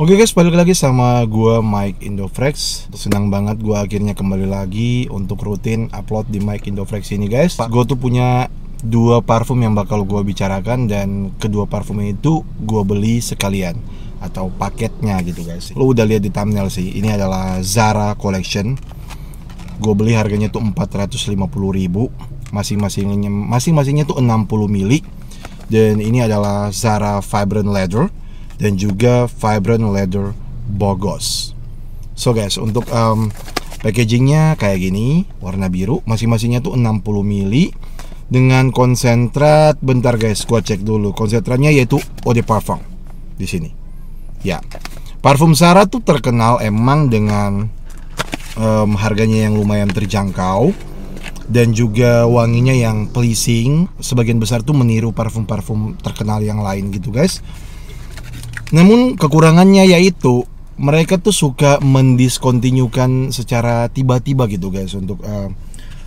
Oke okay guys, balik lagi sama gue Mike Indofrex Senang banget gue akhirnya kembali lagi untuk rutin upload di Mike Indofrex ini guys Gue tuh punya dua parfum yang bakal gue bicarakan dan kedua parfumnya itu gue beli sekalian atau paketnya gitu guys Lo udah lihat di thumbnail sih, ini adalah Zara Collection Gue beli harganya tuh 450 ribu Masing-masingnya masing-masingnya tuh 60 mili Dan ini adalah Zara Vibrant Leather dan juga vibrant leather bogos so guys untuk um, packagingnya kayak gini warna biru masing-masingnya tuh 60 mili dengan konsentrat bentar guys gua cek dulu konsentratnya yaitu eau de parfum di sini ya parfum Sarah tuh terkenal emang dengan um, harganya yang lumayan terjangkau dan juga wanginya yang pleasing sebagian besar tuh meniru parfum-parfum terkenal yang lain gitu guys namun kekurangannya yaitu mereka tuh suka mendiskontinyukan secara tiba-tiba gitu guys untuk uh,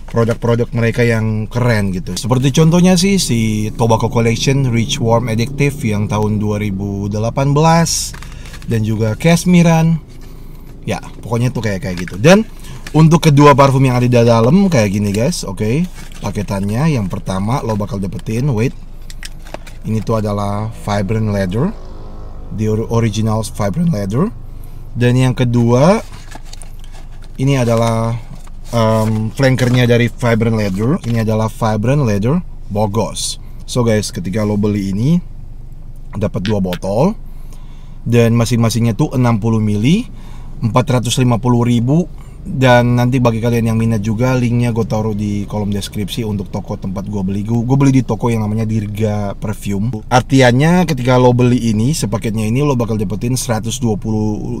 produk-produk mereka yang keren gitu. Seperti contohnya sih si Tobacco Collection Rich Warm Addictive yang tahun 2018 dan juga Kesmiran. Ya, pokoknya tuh kayak kayak gitu. Dan untuk kedua parfum yang ada di dalam kayak gini guys, oke. Okay. Paketannya yang pertama lo bakal dapetin, wait. Ini tuh adalah Vibrant Leather the original vibrant leather dan yang kedua ini adalah um, flankernya dari vibrant leather ini adalah vibrant leather bogos so guys ketika lo beli ini dapat dua botol dan masing-masingnya tuh 60 mili 450 ribu dan nanti bagi kalian yang minat juga linknya gue taruh di kolom deskripsi untuk toko tempat gue beli gue, beli di toko yang namanya Dirga Perfume Artinya ketika lo beli ini sepaketnya ini lo bakal dapetin 120 120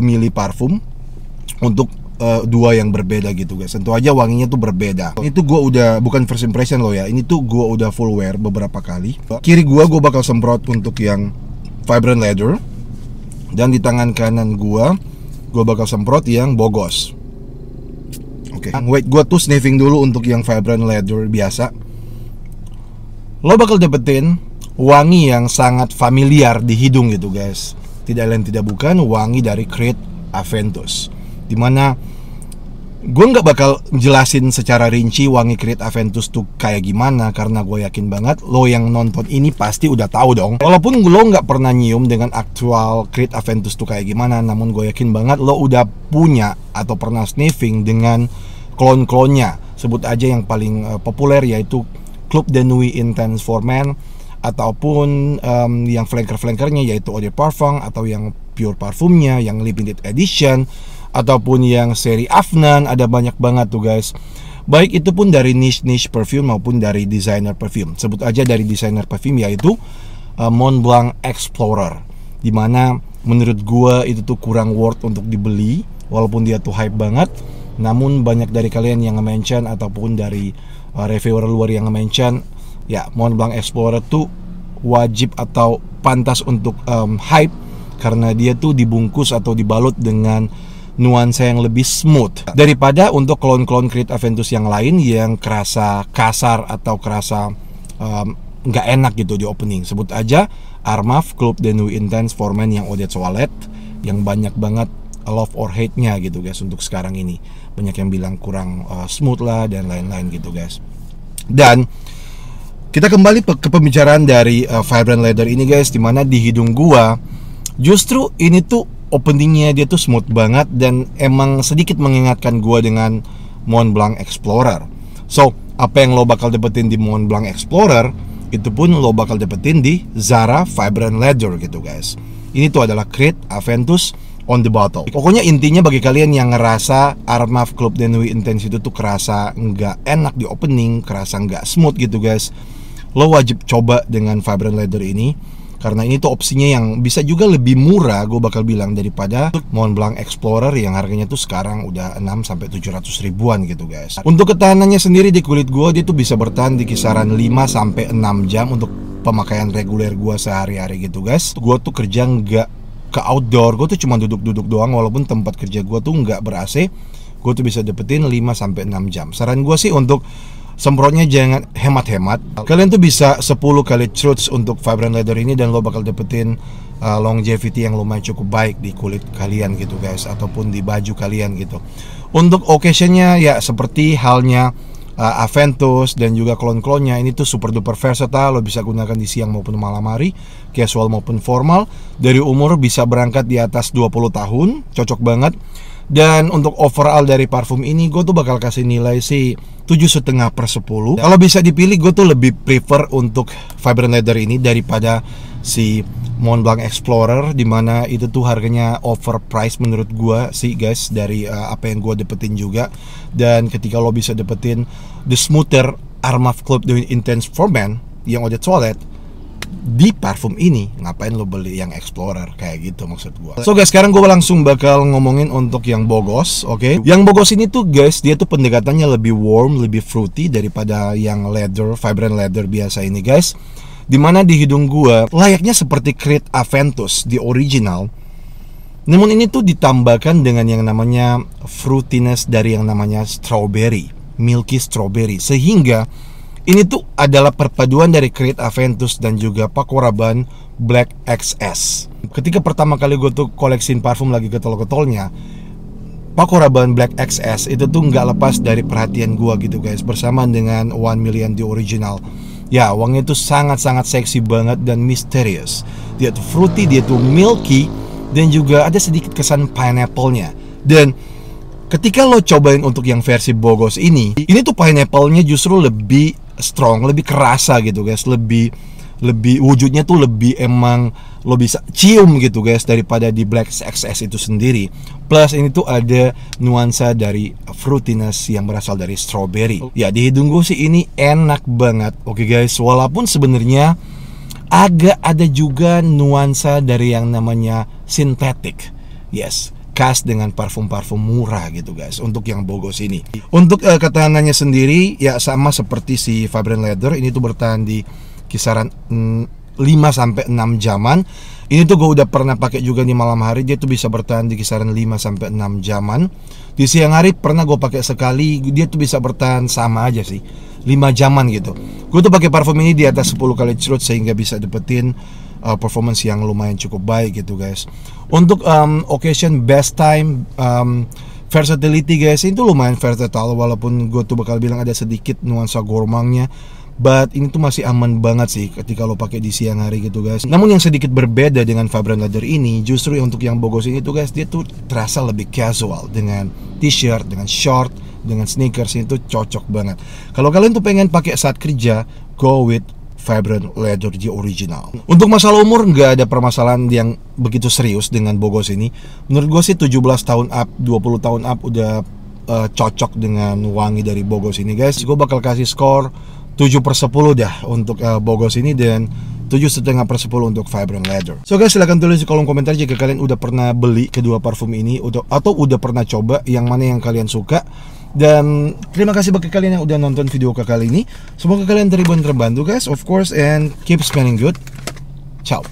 mili parfum untuk uh, dua yang berbeda gitu guys tentu aja wanginya tuh berbeda Ini tuh gue udah bukan first impression lo ya ini tuh gue udah full wear beberapa kali kiri gue gue bakal semprot untuk yang vibrant leather dan di tangan kanan gue gue bakal semprot yang bogos oke okay. wait gue tuh sniffing dulu untuk yang vibrant leather biasa lo bakal dapetin wangi yang sangat familiar di hidung gitu guys tidak lain tidak bukan wangi dari Creed Aventus dimana gue nggak bakal jelasin secara rinci Wangi Creed Aventus tuh kayak gimana karena gue yakin banget lo yang nonton ini pasti udah tahu dong walaupun lo nggak pernah nyium dengan aktual Creed Aventus tuh kayak gimana namun gue yakin banget lo udah punya atau pernah sniffing dengan klon-klonnya sebut aja yang paling uh, populer yaitu Club de Nuit Intense for Men ataupun um, yang flanker-flankernya yaitu Eau de Parfum atau yang Pure Parfumnya yang Limited Edition ataupun yang seri Afnan ada banyak banget tuh guys baik itu pun dari niche-niche perfume maupun dari designer perfume sebut aja dari designer perfume yaitu uh, Mont Explorer dimana menurut gua itu tuh kurang worth untuk dibeli walaupun dia tuh hype banget namun banyak dari kalian yang nge-mention ataupun dari uh, reviewer luar yang nge-mention ya Mont Explorer tuh wajib atau pantas untuk um, hype karena dia tuh dibungkus atau dibalut dengan nuansa yang lebih smooth daripada untuk klon-klon Creed Aventus yang lain yang kerasa kasar atau kerasa um, nggak um, enak gitu di opening sebut aja Armav Club The New Intense Foreman yang Odette Soalet yang banyak banget love or hate-nya gitu guys untuk sekarang ini banyak yang bilang kurang uh, smooth lah dan lain-lain gitu guys dan kita kembali ke pembicaraan dari uh, Vibrant Leather ini guys dimana di hidung gua justru ini tuh openingnya dia tuh smooth banget dan emang sedikit mengingatkan gua dengan Mont Blanc Explorer. So, apa yang lo bakal dapetin di Mont Blanc Explorer itu pun lo bakal dapetin di Zara Vibrant Leather gitu guys. Ini tuh adalah Creed Aventus on the bottle. Pokoknya intinya bagi kalian yang ngerasa Armaf Club Denui Intense itu tuh kerasa nggak enak di opening, kerasa nggak smooth gitu guys. Lo wajib coba dengan Vibrant Leather ini karena ini tuh opsinya yang bisa juga lebih murah gue bakal bilang daripada Mont Blanc Explorer yang harganya tuh sekarang udah 6 sampai 700 ribuan gitu guys. Untuk ketahanannya sendiri di kulit gue dia tuh bisa bertahan di kisaran 5 sampai 6 jam untuk pemakaian reguler gue sehari-hari gitu guys. Gue tuh kerja nggak ke outdoor, gue tuh cuma duduk-duduk doang walaupun tempat kerja gue tuh nggak ber AC gue tuh bisa dapetin 5 sampai 6 jam. Saran gue sih untuk semprotnya jangan hemat-hemat kalian tuh bisa 10 kali truths untuk vibrant leather ini dan lo bakal dapetin uh, longevity yang lumayan cukup baik di kulit kalian gitu guys ataupun di baju kalian gitu untuk occasionnya ya seperti halnya uh, Aventus dan juga klon-klonnya ini tuh super duper versatile lo bisa gunakan di siang maupun malam hari casual maupun formal dari umur bisa berangkat di atas 20 tahun cocok banget dan untuk overall dari parfum ini gue tuh bakal kasih nilai sih tujuh setengah per sepuluh. kalau bisa dipilih gue tuh lebih prefer untuk fiber leather ini daripada si Mont Blanc Explorer dimana itu tuh harganya overpriced menurut gue sih guys dari uh, apa yang gue dapetin juga dan ketika lo bisa dapetin the smoother Armaf Club The Intense for Men yang udah toilet di parfum ini ngapain lo beli yang Explorer kayak gitu maksud gua. So guys, sekarang gua langsung bakal ngomongin untuk yang Bogos, oke? Okay? Yang Bogos ini tuh guys, dia tuh pendekatannya lebih warm, lebih fruity daripada yang leather, vibrant leather biasa ini guys. Dimana di hidung gua layaknya seperti Creed Aventus di original. Namun ini tuh ditambahkan dengan yang namanya fruitiness dari yang namanya strawberry, milky strawberry sehingga ini tuh adalah perpaduan dari Creed Aventus dan juga Paco Rabanne Black XS. Ketika pertama kali gue tuh koleksiin parfum lagi getol-getolnya, Paco Rabanne Black XS itu tuh nggak lepas dari perhatian gue gitu guys, bersamaan dengan One Million The Original. Ya, wanginya tuh sangat-sangat seksi banget dan misterius. Dia tuh fruity, dia tuh milky, dan juga ada sedikit kesan pineapple-nya. Dan ketika lo cobain untuk yang versi Bogos ini, ini tuh pineapple-nya justru lebih strong lebih kerasa gitu guys lebih lebih wujudnya tuh lebih emang lo bisa cium gitu guys daripada di Black XS itu sendiri. Plus ini tuh ada nuansa dari fruitiness yang berasal dari strawberry. Oh. Ya di hidung gue sih ini enak banget. Oke okay guys, walaupun sebenarnya agak ada juga nuansa dari yang namanya sintetik. Yes, khas dengan parfum-parfum murah gitu guys untuk yang bogos ini Untuk uh, eh, ketahanannya sendiri ya sama seperti si Fabrian Leather ini tuh bertahan di kisaran mm, 5 sampai 6 jaman. Ini tuh gue udah pernah pakai juga di malam hari dia tuh bisa bertahan di kisaran 5 sampai 6 jaman. Di siang hari pernah gue pakai sekali dia tuh bisa bertahan sama aja sih. 5 jaman gitu. Gue tuh pakai parfum ini di atas 10 kali cerut sehingga bisa dapetin uh, performance yang lumayan cukup baik gitu guys. Untuk um, occasion best time um, versatility guys itu lumayan versatile walaupun gue tuh bakal bilang ada sedikit nuansa gormangnya but ini tuh masih aman banget sih ketika lo pakai di siang hari gitu guys namun yang sedikit berbeda dengan Fabrian Leather ini justru untuk yang Bogos ini tuh guys dia tuh terasa lebih casual dengan t-shirt, dengan short, dengan sneakers itu cocok banget kalau kalian tuh pengen pakai saat kerja go with Vibrant Leather G Original. Untuk masalah umur nggak ada permasalahan yang begitu serius dengan Bogos ini. Menurut gue sih 17 tahun up, 20 tahun up udah uh, cocok dengan wangi dari Bogos ini guys. Gue bakal kasih skor 7 per 10 dah untuk uh, Bogos ini dan tujuh setengah per sepuluh untuk Vibrant Leather. So guys silahkan tulis di kolom komentar jika kalian udah pernah beli kedua parfum ini atau udah pernah coba yang mana yang kalian suka dan terima kasih bagi kalian yang udah nonton video ke kali ini. Semoga kalian terhibur dan terbantu guys, of course, and keep spending good. Ciao.